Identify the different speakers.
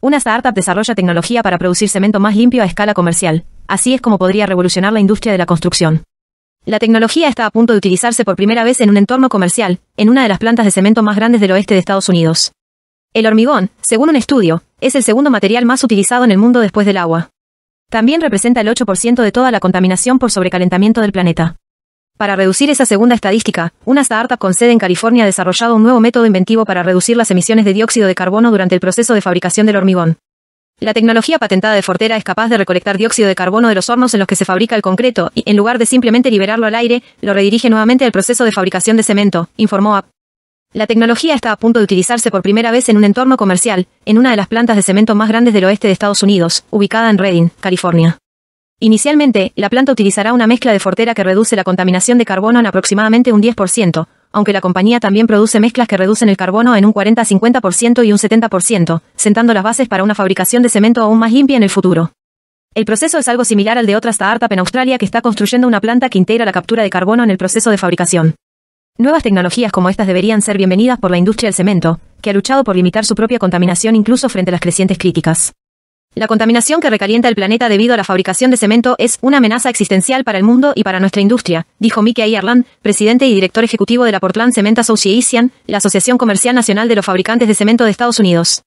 Speaker 1: Una startup desarrolla tecnología para producir cemento más limpio a escala comercial. Así es como podría revolucionar la industria de la construcción. La tecnología está a punto de utilizarse por primera vez en un entorno comercial, en una de las plantas de cemento más grandes del oeste de Estados Unidos. El hormigón, según un estudio, es el segundo material más utilizado en el mundo después del agua. También representa el 8% de toda la contaminación por sobrecalentamiento del planeta. Para reducir esa segunda estadística, una startup con sede en California ha desarrollado un nuevo método inventivo para reducir las emisiones de dióxido de carbono durante el proceso de fabricación del hormigón. La tecnología patentada de Fortera es capaz de recolectar dióxido de carbono de los hornos en los que se fabrica el concreto y, en lugar de simplemente liberarlo al aire, lo redirige nuevamente al proceso de fabricación de cemento, informó App. La tecnología está a punto de utilizarse por primera vez en un entorno comercial, en una de las plantas de cemento más grandes del oeste de Estados Unidos, ubicada en Redding, California. Inicialmente, la planta utilizará una mezcla de Fortera que reduce la contaminación de carbono en aproximadamente un 10%, aunque la compañía también produce mezclas que reducen el carbono en un 40-50% y un 70%, sentando las bases para una fabricación de cemento aún más limpia en el futuro. El proceso es algo similar al de otra startup en Australia que está construyendo una planta que integra la captura de carbono en el proceso de fabricación. Nuevas tecnologías como estas deberían ser bienvenidas por la industria del cemento, que ha luchado por limitar su propia contaminación incluso frente a las crecientes críticas. La contaminación que recalienta el planeta debido a la fabricación de cemento es una amenaza existencial para el mundo y para nuestra industria, dijo Mickey Ireland, presidente y director ejecutivo de la Portland Cement Association, la Asociación Comercial Nacional de los Fabricantes de Cemento de Estados Unidos.